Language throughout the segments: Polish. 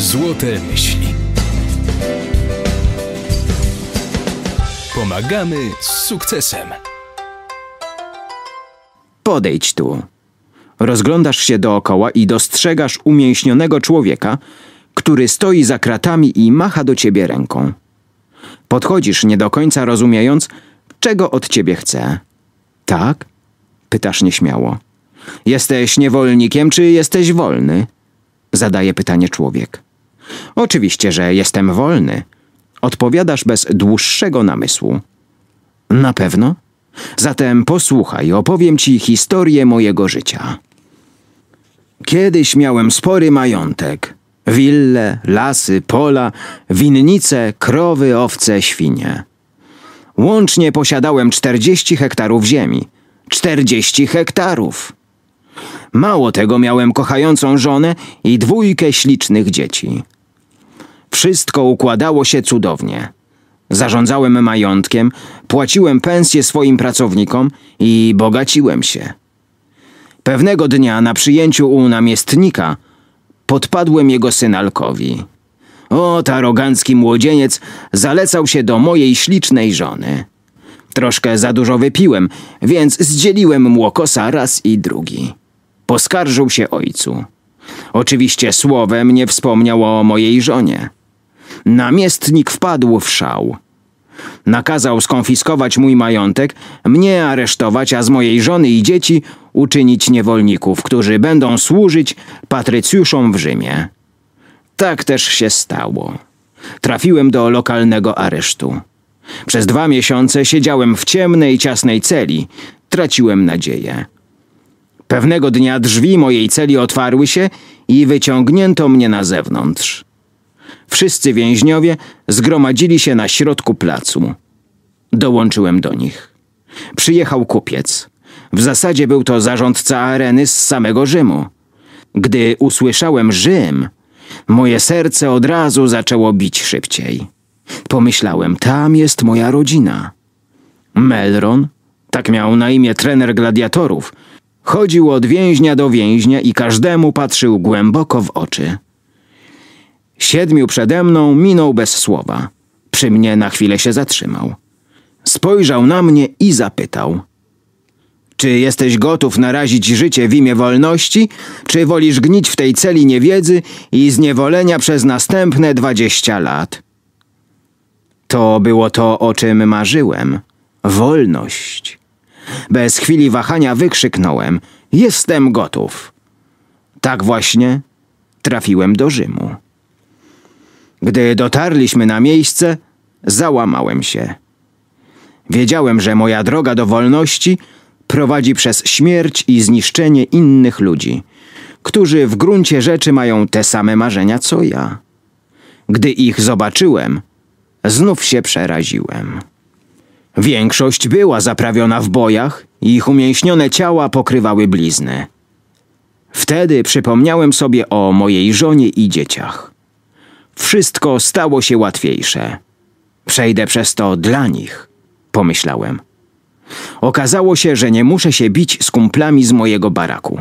Złote myśli. Pomagamy z sukcesem. Podejdź tu. Rozglądasz się dookoła i dostrzegasz umięśnionego człowieka, który stoi za kratami i macha do ciebie ręką. Podchodzisz nie do końca rozumiejąc, czego od ciebie chce. Tak? Pytasz nieśmiało. Jesteś niewolnikiem, czy jesteś wolny? Zadaje pytanie człowiek. Oczywiście, że jestem wolny. Odpowiadasz bez dłuższego namysłu. Na pewno? Zatem posłuchaj, opowiem ci historię mojego życia. Kiedyś miałem spory majątek. Wille, lasy, pola, winnice, krowy, owce, świnie. Łącznie posiadałem 40 hektarów ziemi. 40 hektarów! Mało tego miałem kochającą żonę i dwójkę ślicznych dzieci. Wszystko układało się cudownie. Zarządzałem majątkiem, płaciłem pensje swoim pracownikom i bogaciłem się. Pewnego dnia na przyjęciu u namiestnika podpadłem jego synalkowi. O, arogancki młodzieniec zalecał się do mojej ślicznej żony. Troszkę za dużo wypiłem, więc zdzieliłem młokosa raz i drugi. Poskarżył się ojcu. Oczywiście słowem nie wspomniał o mojej żonie. Namiestnik wpadł w szał. Nakazał skonfiskować mój majątek, mnie aresztować, a z mojej żony i dzieci uczynić niewolników, którzy będą służyć patrycjuszom w Rzymie. Tak też się stało. Trafiłem do lokalnego aresztu. Przez dwa miesiące siedziałem w ciemnej, ciasnej celi. Traciłem nadzieję. Pewnego dnia drzwi mojej celi otwarły się i wyciągnięto mnie na zewnątrz. Wszyscy więźniowie zgromadzili się na środku placu. Dołączyłem do nich. Przyjechał kupiec. W zasadzie był to zarządca areny z samego Rzymu. Gdy usłyszałem Rzym, moje serce od razu zaczęło bić szybciej. Pomyślałem, tam jest moja rodzina. Melron, tak miał na imię trener gladiatorów, chodził od więźnia do więźnia i każdemu patrzył głęboko w oczy. Siedmiu przede mną minął bez słowa. Przy mnie na chwilę się zatrzymał. Spojrzał na mnie i zapytał. Czy jesteś gotów narazić życie w imię wolności, czy wolisz gnić w tej celi niewiedzy i zniewolenia przez następne dwadzieścia lat? To było to, o czym marzyłem. Wolność. Bez chwili wahania wykrzyknąłem: Jestem gotów. Tak właśnie trafiłem do Rzymu. Gdy dotarliśmy na miejsce, załamałem się. Wiedziałem, że moja droga do wolności prowadzi przez śmierć i zniszczenie innych ludzi, którzy w gruncie rzeczy mają te same marzenia co ja. Gdy ich zobaczyłem, znów się przeraziłem. Większość była zaprawiona w bojach i ich umięśnione ciała pokrywały blizny. Wtedy przypomniałem sobie o mojej żonie i dzieciach wszystko stało się łatwiejsze. Przejdę przez to dla nich, pomyślałem. Okazało się, że nie muszę się bić z kumplami z mojego baraku.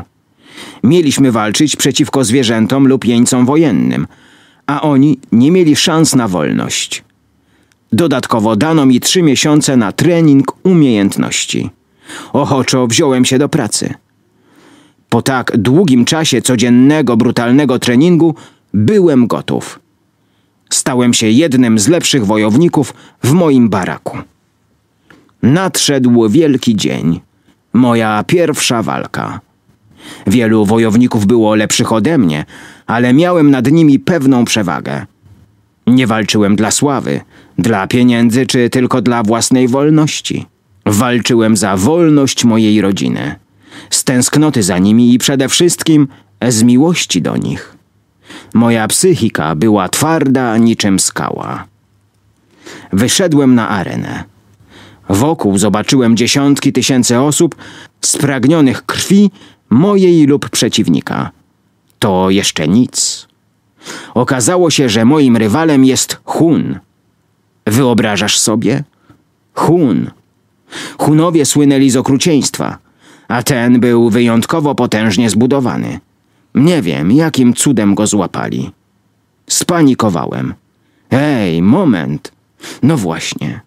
Mieliśmy walczyć przeciwko zwierzętom lub jeńcom wojennym, a oni nie mieli szans na wolność. Dodatkowo dano mi trzy miesiące na trening umiejętności. Ochoczo wziąłem się do pracy. Po tak długim czasie codziennego, brutalnego treningu byłem gotów. Stałem się jednym z lepszych wojowników w moim baraku. Nadszedł wielki dzień. Moja pierwsza walka. Wielu wojowników było lepszych ode mnie, ale miałem nad nimi pewną przewagę. Nie walczyłem dla sławy, dla pieniędzy czy tylko dla własnej wolności. Walczyłem za wolność mojej rodziny, z tęsknoty za nimi i przede wszystkim z miłości do nich. Moja psychika była twarda niczym skała. Wyszedłem na arenę. Wokół zobaczyłem dziesiątki tysięcy osób spragnionych krwi mojej lub przeciwnika. To jeszcze nic. Okazało się, że moim rywalem jest Hun. Wyobrażasz sobie? Hun. Hunowie słynęli z okrucieństwa, a ten był wyjątkowo potężnie zbudowany. Nie wiem, jakim cudem go złapali. Spanikowałem. Ej, moment. No właśnie.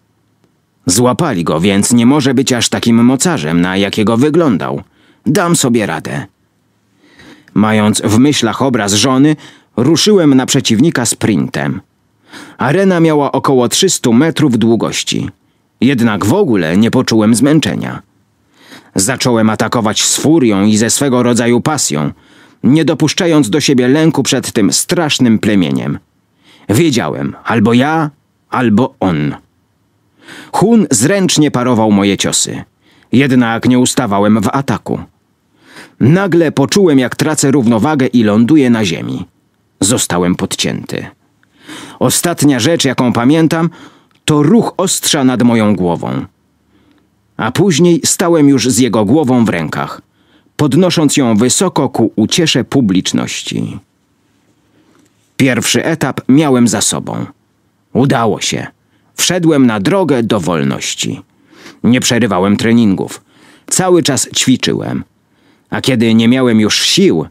Złapali go, więc nie może być aż takim mocarzem, na jakiego wyglądał. Dam sobie radę. Mając w myślach obraz żony, ruszyłem na przeciwnika sprintem. Arena miała około 300 metrów długości. Jednak w ogóle nie poczułem zmęczenia. Zacząłem atakować z furią i ze swego rodzaju pasją – nie dopuszczając do siebie lęku przed tym strasznym plemieniem. Wiedziałem, albo ja, albo on. Hun zręcznie parował moje ciosy. Jednak nie ustawałem w ataku. Nagle poczułem, jak tracę równowagę i ląduję na ziemi. Zostałem podcięty. Ostatnia rzecz, jaką pamiętam, to ruch ostrza nad moją głową. A później stałem już z jego głową w rękach – podnosząc ją wysoko ku uciesze publiczności. Pierwszy etap miałem za sobą. Udało się. Wszedłem na drogę do wolności. Nie przerywałem treningów. Cały czas ćwiczyłem. A kiedy nie miałem już sił,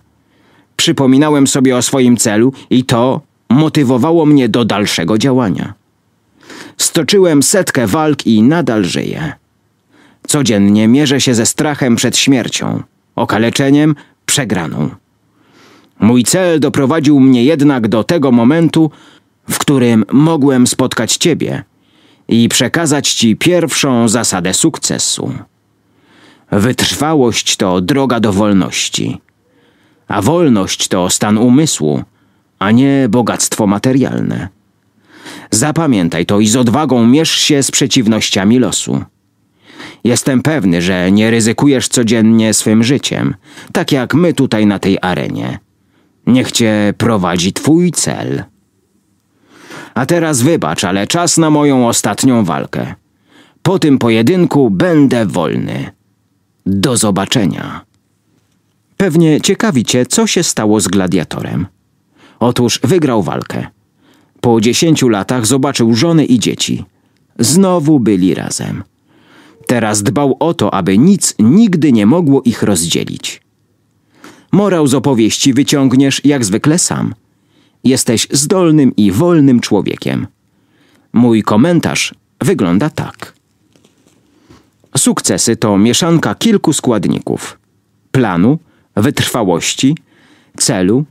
przypominałem sobie o swoim celu i to motywowało mnie do dalszego działania. Stoczyłem setkę walk i nadal żyję. Codziennie mierzę się ze strachem przed śmiercią okaleczeniem, przegraną. Mój cel doprowadził mnie jednak do tego momentu, w którym mogłem spotkać Ciebie i przekazać Ci pierwszą zasadę sukcesu. Wytrwałość to droga do wolności, a wolność to stan umysłu, a nie bogactwo materialne. Zapamiętaj to i z odwagą mierz się z przeciwnościami losu. Jestem pewny, że nie ryzykujesz codziennie swym życiem, tak jak my tutaj na tej arenie. Niech cię prowadzi twój cel. A teraz wybacz, ale czas na moją ostatnią walkę. Po tym pojedynku będę wolny. Do zobaczenia. Pewnie ciekawi cię, co się stało z gladiatorem. Otóż wygrał walkę. Po dziesięciu latach zobaczył żony i dzieci. Znowu byli razem. Teraz dbał o to, aby nic nigdy nie mogło ich rozdzielić. Morał z opowieści wyciągniesz jak zwykle sam. Jesteś zdolnym i wolnym człowiekiem. Mój komentarz wygląda tak. Sukcesy to mieszanka kilku składników: planu, wytrwałości, celu,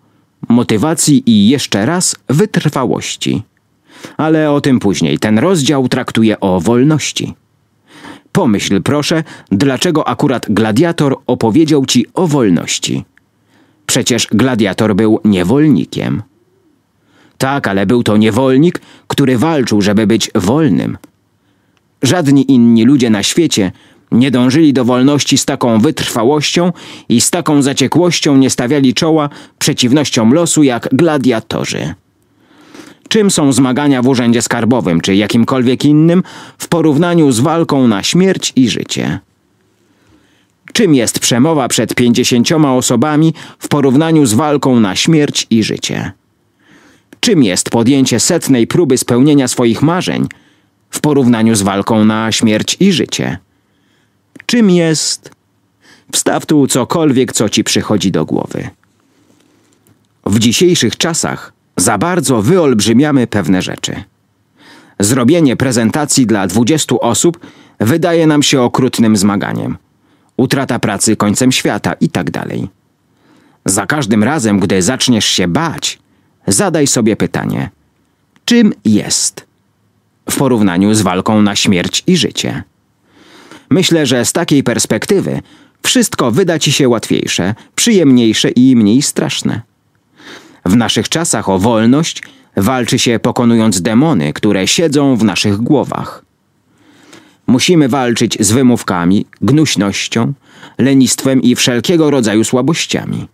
motywacji i jeszcze raz wytrwałości. Ale o tym później. Ten rozdział traktuje o wolności. Pomyśl proszę, dlaczego akurat gladiator opowiedział ci o wolności. Przecież gladiator był niewolnikiem. Tak, ale był to niewolnik, który walczył, żeby być wolnym. Żadni inni ludzie na świecie nie dążyli do wolności z taką wytrwałością i z taką zaciekłością nie stawiali czoła przeciwnościom losu jak gladiatorzy czym są zmagania w urzędzie skarbowym czy jakimkolwiek innym w porównaniu z walką na śmierć i życie. Czym jest przemowa przed pięćdziesięcioma osobami w porównaniu z walką na śmierć i życie? Czym jest podjęcie setnej próby spełnienia swoich marzeń w porównaniu z walką na śmierć i życie? Czym jest... Wstaw tu cokolwiek, co ci przychodzi do głowy. W dzisiejszych czasach za bardzo wyolbrzymiamy pewne rzeczy. Zrobienie prezentacji dla 20 osób wydaje nam się okrutnym zmaganiem. Utrata pracy końcem świata i tak dalej. Za każdym razem, gdy zaczniesz się bać, zadaj sobie pytanie: czym jest? W porównaniu z walką na śmierć i życie. Myślę, że z takiej perspektywy wszystko wyda ci się łatwiejsze, przyjemniejsze i mniej straszne. W naszych czasach o wolność walczy się pokonując demony, które siedzą w naszych głowach. Musimy walczyć z wymówkami, gnuśnością, lenistwem i wszelkiego rodzaju słabościami.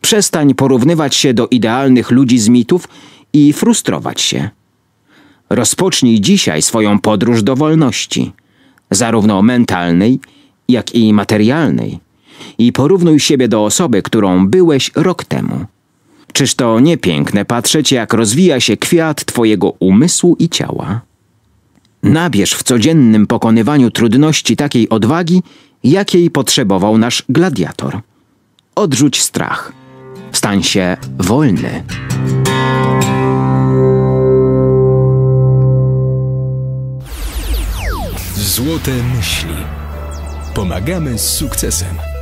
Przestań porównywać się do idealnych ludzi z mitów i frustrować się. Rozpocznij dzisiaj swoją podróż do wolności, zarówno mentalnej, jak i materialnej, i porównuj siebie do osoby, którą byłeś rok temu. Czyż to nie piękne patrzeć, jak rozwija się kwiat twojego umysłu i ciała? Nabierz w codziennym pokonywaniu trudności takiej odwagi, jakiej potrzebował nasz gladiator. Odrzuć strach. Stań się wolny. Złote myśli. Pomagamy z sukcesem.